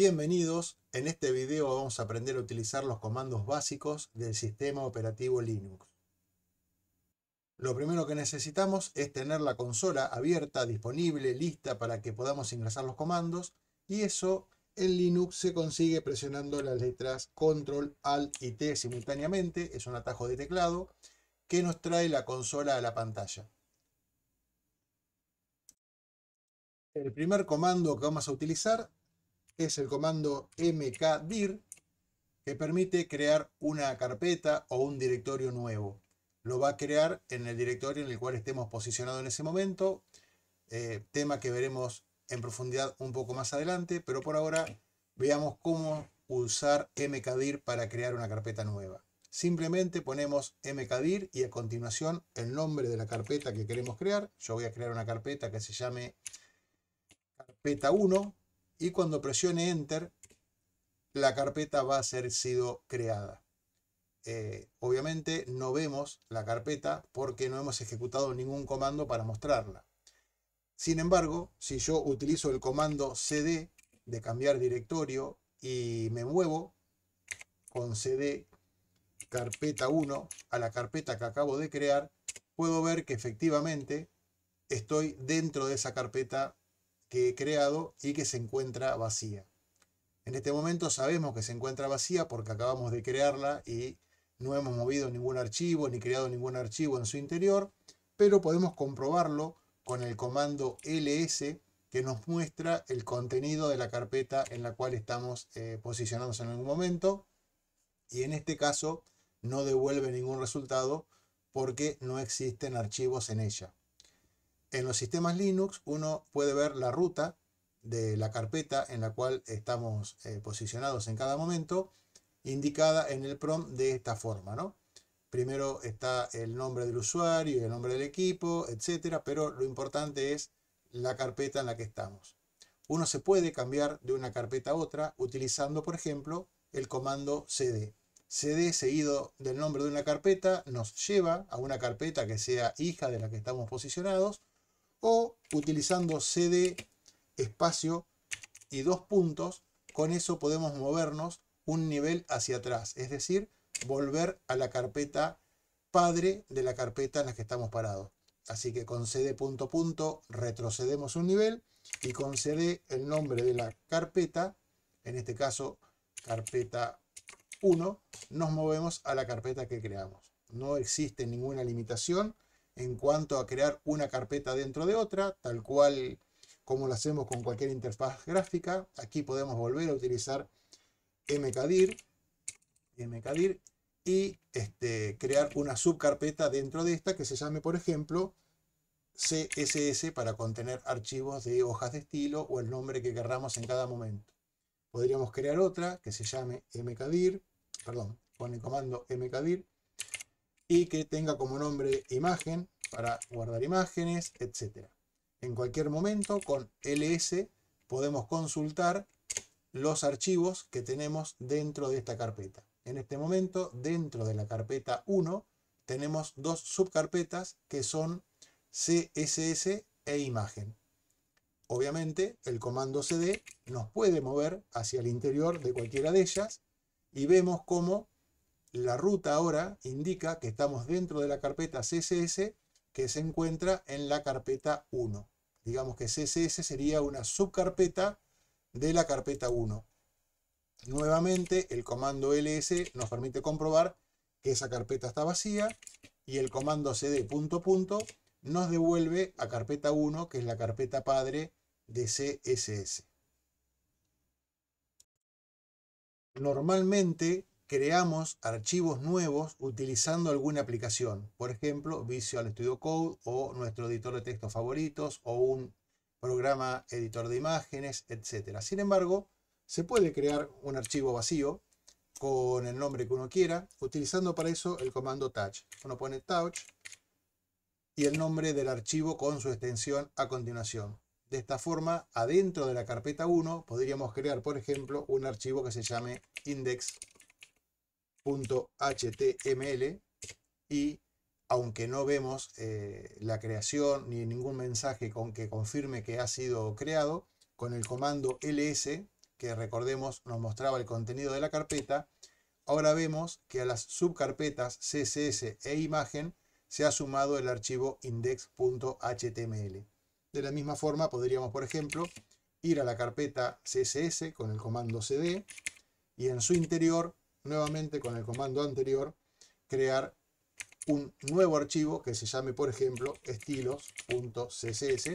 Bienvenidos, en este video vamos a aprender a utilizar los comandos básicos del sistema operativo Linux. Lo primero que necesitamos es tener la consola abierta, disponible, lista para que podamos ingresar los comandos y eso en Linux se consigue presionando las letras Control, Alt y T simultáneamente, es un atajo de teclado que nos trae la consola a la pantalla. El primer comando que vamos a utilizar es el comando mkdir que permite crear una carpeta o un directorio nuevo. Lo va a crear en el directorio en el cual estemos posicionados en ese momento, eh, tema que veremos en profundidad un poco más adelante, pero por ahora veamos cómo usar mkdir para crear una carpeta nueva. Simplemente ponemos mkdir y a continuación el nombre de la carpeta que queremos crear. Yo voy a crear una carpeta que se llame carpeta 1 y cuando presione Enter, la carpeta va a ser sido creada. Eh, obviamente no vemos la carpeta porque no hemos ejecutado ningún comando para mostrarla. Sin embargo, si yo utilizo el comando cd de cambiar directorio y me muevo con cd carpeta 1 a la carpeta que acabo de crear, puedo ver que efectivamente estoy dentro de esa carpeta que he creado y que se encuentra vacía. En este momento sabemos que se encuentra vacía porque acabamos de crearla y no hemos movido ningún archivo ni creado ningún archivo en su interior, pero podemos comprobarlo con el comando ls que nos muestra el contenido de la carpeta en la cual estamos eh, posicionados en algún momento y en este caso no devuelve ningún resultado porque no existen archivos en ella en los sistemas Linux uno puede ver la ruta de la carpeta en la cual estamos eh, posicionados en cada momento, indicada en el PROM de esta forma, Primero está el nombre del usuario el nombre del equipo, etcétera, pero lo importante es la carpeta en la que estamos. Uno se puede cambiar de una carpeta a otra utilizando, por ejemplo, el comando cd. cd seguido del nombre de una carpeta nos lleva a una carpeta que sea hija de la que estamos posicionados o utilizando CD espacio y dos puntos, con eso podemos movernos un nivel hacia atrás, es decir, volver a la carpeta padre de la carpeta en la que estamos parados. Así que con CD punto punto retrocedemos un nivel y con CD el nombre de la carpeta, en este caso carpeta 1, nos movemos a la carpeta que creamos. No existe ninguna limitación en cuanto a crear una carpeta dentro de otra, tal cual como lo hacemos con cualquier interfaz gráfica. Aquí podemos volver a utilizar mkdir, mkdir y este, crear una subcarpeta dentro de esta que se llame, por ejemplo, CSS para contener archivos de hojas de estilo o el nombre que querramos en cada momento. Podríamos crear otra que se llame mkdir, perdón, con el comando mkdir y que tenga como nombre imagen para guardar imágenes, etc. En cualquier momento con ls podemos consultar los archivos que tenemos dentro de esta carpeta. En este momento, dentro de la carpeta 1, tenemos dos subcarpetas que son CSS e imagen. Obviamente, el comando cd nos puede mover hacia el interior de cualquiera de ellas y vemos cómo la ruta ahora indica que estamos dentro de la carpeta CSS que se encuentra en la carpeta 1. Digamos que CSS sería una subcarpeta de la carpeta 1. Nuevamente, el comando ls nos permite comprobar que esa carpeta está vacía y el comando cd punto punto nos devuelve a carpeta 1, que es la carpeta padre de CSS. Normalmente, creamos archivos nuevos utilizando alguna aplicación. Por ejemplo, Visual Studio Code o nuestro editor de textos favoritos o un programa editor de imágenes, etc. Sin embargo, se puede crear un archivo vacío con el nombre que uno quiera, utilizando para eso el comando touch. Uno pone touch y el nombre del archivo con su extensión a continuación. De esta forma, adentro de la carpeta 1 podríamos crear, por ejemplo, un archivo que se llame index. .html y aunque no vemos eh, la creación ni ningún mensaje con que confirme que ha sido creado, con el comando ls, que recordemos nos mostraba el contenido de la carpeta, ahora vemos que a las subcarpetas CSS e imagen se ha sumado el archivo index.html. De la misma forma podríamos, por ejemplo, ir a la carpeta CSS con el comando cd y en su interior nuevamente con el comando anterior, crear un nuevo archivo que se llame, por ejemplo, estilos.css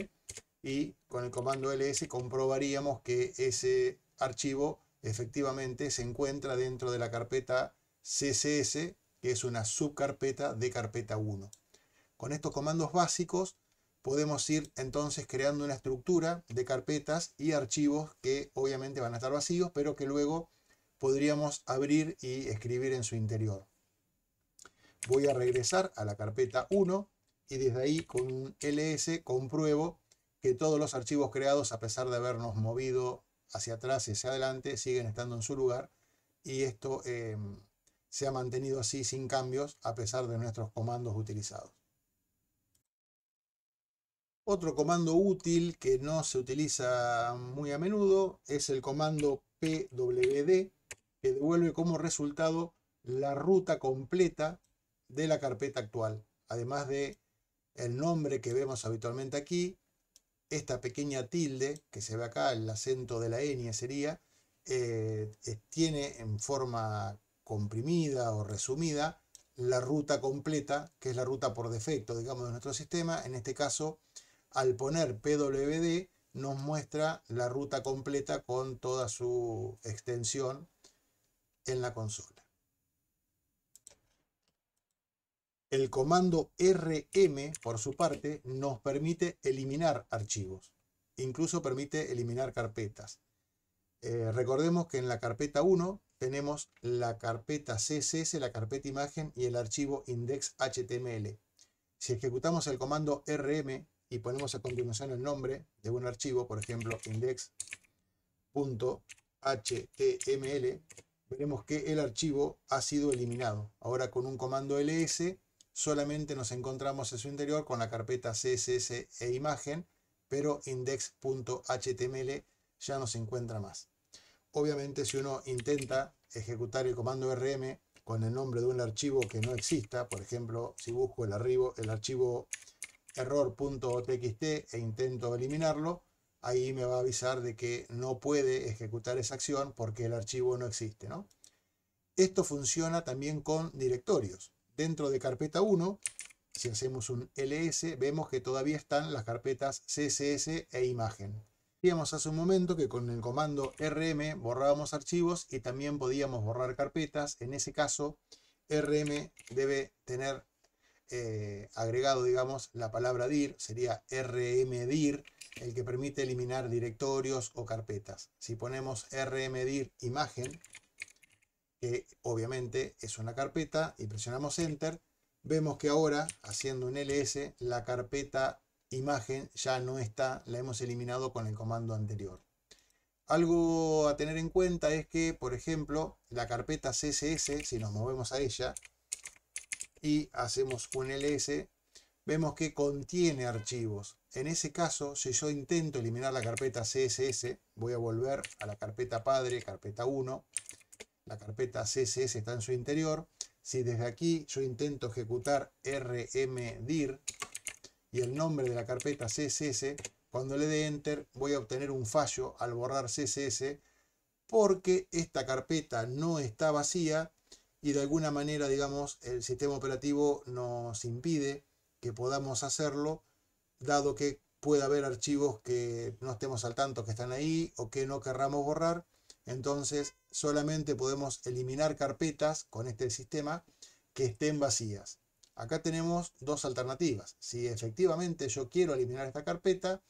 y con el comando ls comprobaríamos que ese archivo efectivamente se encuentra dentro de la carpeta css, que es una subcarpeta de carpeta 1. Con estos comandos básicos podemos ir entonces creando una estructura de carpetas y archivos que obviamente van a estar vacíos, pero que luego podríamos abrir y escribir en su interior. Voy a regresar a la carpeta 1 y desde ahí con ls compruebo que todos los archivos creados, a pesar de habernos movido hacia atrás y hacia adelante, siguen estando en su lugar y esto em, se ha mantenido así sin cambios a pesar de nuestros comandos utilizados. Otro comando útil que no se utiliza muy a menudo es el comando pwd, que devuelve como resultado la ruta completa de la carpeta actual, además de el nombre que vemos habitualmente aquí, esta pequeña tilde que se ve acá, el acento de la N sería, eh, tiene en forma comprimida o resumida la ruta completa, que es la ruta por defecto, digamos, de nuestro sistema. En este caso, al poner PWD, nos muestra la ruta completa con toda su extensión en la consola. El comando rm, por su parte, nos permite eliminar archivos. Incluso permite eliminar carpetas. Eh, recordemos que en la carpeta 1 tenemos la carpeta CSS, la carpeta imagen y el archivo index.html. Si ejecutamos el comando rm y ponemos a continuación el nombre de un archivo, por ejemplo index.html, veremos que el archivo ha sido eliminado. Ahora con un comando ls solamente nos encontramos en su interior con la carpeta CSS e imagen, pero index.html ya no se encuentra más. Obviamente si uno intenta ejecutar el comando rm con el nombre de un archivo que no exista, por ejemplo, si busco el, el archivo error.txt e intento eliminarlo, ahí me va a avisar de que no puede ejecutar esa acción porque el archivo no existe. Esto funciona también con directorios. Dentro de carpeta 1, si hacemos un ls, vemos que todavía están las carpetas css e imagen. Vimos hace un momento que con el comando rm borrábamos archivos y también podíamos borrar carpetas. En ese caso, rm debe tener eh, agregado, digamos, la palabra dir, sería rmdir, el que permite eliminar directorios o carpetas. Si ponemos rmedir imagen, que obviamente es una carpeta, y presionamos enter, vemos que ahora, haciendo un ls, la carpeta imagen ya no está, la hemos eliminado con el comando anterior. Algo a tener en cuenta es que, por ejemplo, la carpeta css, si nos movemos a ella y hacemos un ls, vemos que contiene archivos. En ese caso, si yo intento eliminar la carpeta CSS, voy a volver a la carpeta padre, carpeta 1. La carpeta CSS está en su interior. Si desde aquí yo intento ejecutar rmdir y el nombre de la carpeta CSS, cuando le dé Enter voy a obtener un fallo al borrar CSS porque esta carpeta no está vacía y de alguna manera, digamos, el sistema operativo nos impide que podamos hacerlo dado que puede haber archivos que no estemos al tanto que están ahí o que no querramos borrar. Entonces solamente podemos eliminar carpetas con este sistema que estén vacías. Acá tenemos dos alternativas. Si efectivamente yo quiero eliminar esta carpeta,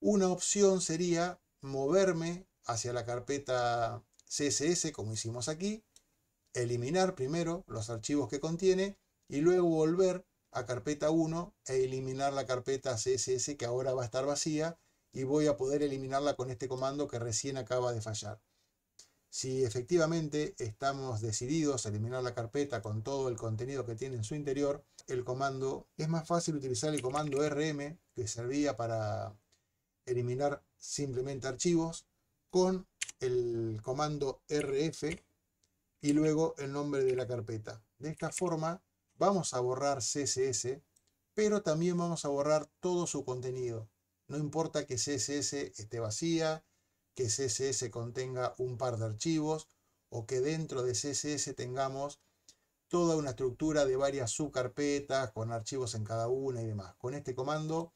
una opción sería moverme hacia la carpeta CSS, como hicimos aquí, eliminar primero los archivos que contiene y luego volver a carpeta 1 e eliminar la carpeta CSS que ahora va a estar vacía y voy a poder eliminarla con este comando que recién acaba de fallar. Si efectivamente estamos decididos a eliminar la carpeta con todo el contenido que tiene en su interior, el comando es más fácil utilizar el comando rm que servía para eliminar simplemente archivos con el comando rf y luego el nombre de la carpeta. De esta forma Vamos a borrar CSS, pero también vamos a borrar todo su contenido. No importa que CSS esté vacía, que CSS contenga un par de archivos o que dentro de CSS tengamos toda una estructura de varias subcarpetas con archivos en cada una y demás. Con este comando,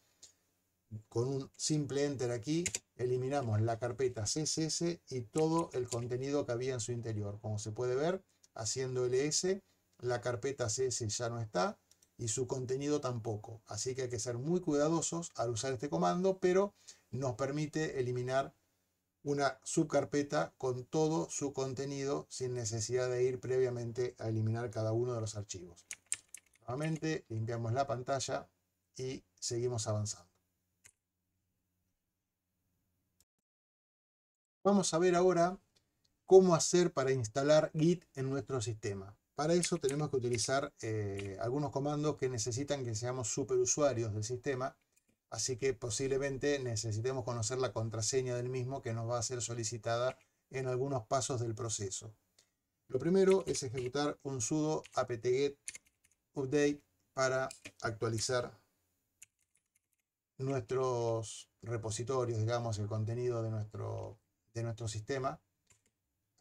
con un simple enter aquí, eliminamos la carpeta CSS y todo el contenido que había en su interior. Como se puede ver, haciendo ls la carpeta CS ya no está y su contenido tampoco. Así que hay que ser muy cuidadosos al usar este comando, pero nos permite eliminar una subcarpeta con todo su contenido sin necesidad de ir previamente a eliminar cada uno de los archivos. Nuevamente limpiamos la pantalla y seguimos avanzando. Vamos a ver ahora cómo hacer para instalar Git en nuestro sistema. Para eso tenemos que utilizar eh, algunos comandos que necesitan que seamos superusuarios del sistema, así que posiblemente necesitemos conocer la contraseña del mismo que nos va a ser solicitada en algunos pasos del proceso. Lo primero es ejecutar un sudo apt-get update para actualizar nuestros repositorios, digamos, el contenido de nuestro, de nuestro sistema.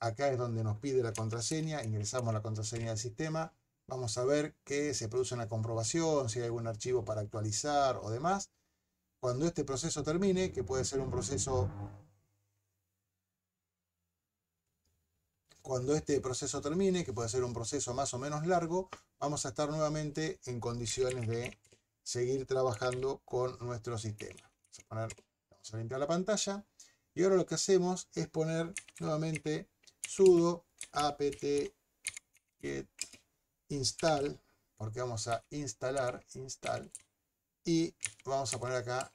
Acá es donde nos pide la contraseña, ingresamos la contraseña del sistema, vamos a ver que se produce una comprobación, si hay algún archivo para actualizar o demás. Cuando este proceso termine, que puede ser un proceso... Cuando este proceso termine, que puede ser un proceso más o menos largo, vamos a estar nuevamente en condiciones de seguir trabajando con nuestro sistema. Vamos a, vamos a limpiar la pantalla. Y ahora lo que hacemos es poner nuevamente sudo apt get install, porque vamos a instalar, install, y vamos a poner acá,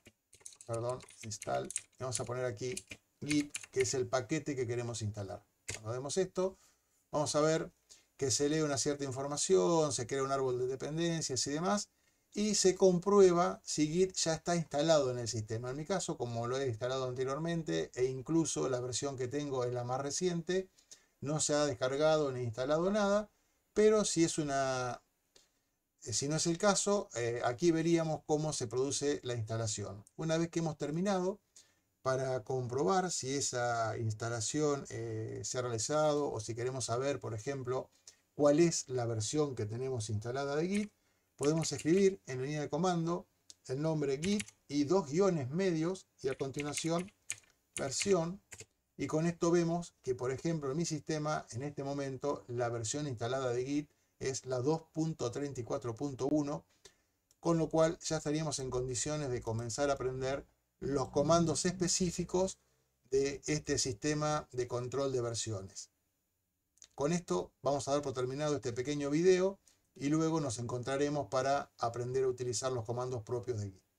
perdón, install, vamos a poner aquí git, que es el paquete que queremos instalar. Cuando vemos esto, vamos a ver que se lee una cierta información, se crea un árbol de dependencias y demás, y se comprueba si Git ya está instalado en el sistema. En mi caso, como lo he instalado anteriormente e incluso la versión que tengo es la más reciente, no se ha descargado ni instalado nada, pero si es una... Eh, si no es el caso, eh, aquí veríamos cómo se produce la instalación. Una vez que hemos terminado, para comprobar si esa instalación eh, se ha realizado o si queremos saber, por ejemplo, cuál es la versión que tenemos instalada de Git, podemos escribir en la línea de comando el nombre Git y dos guiones medios y a continuación versión y con esto vemos que, por ejemplo, en mi sistema, en este momento, la versión instalada de Git es la 2.34.1, con lo cual ya estaríamos en condiciones de comenzar a aprender los comandos específicos de este sistema de control de versiones. Con esto vamos a dar por terminado este pequeño video y luego nos encontraremos para aprender a utilizar los comandos propios de Git.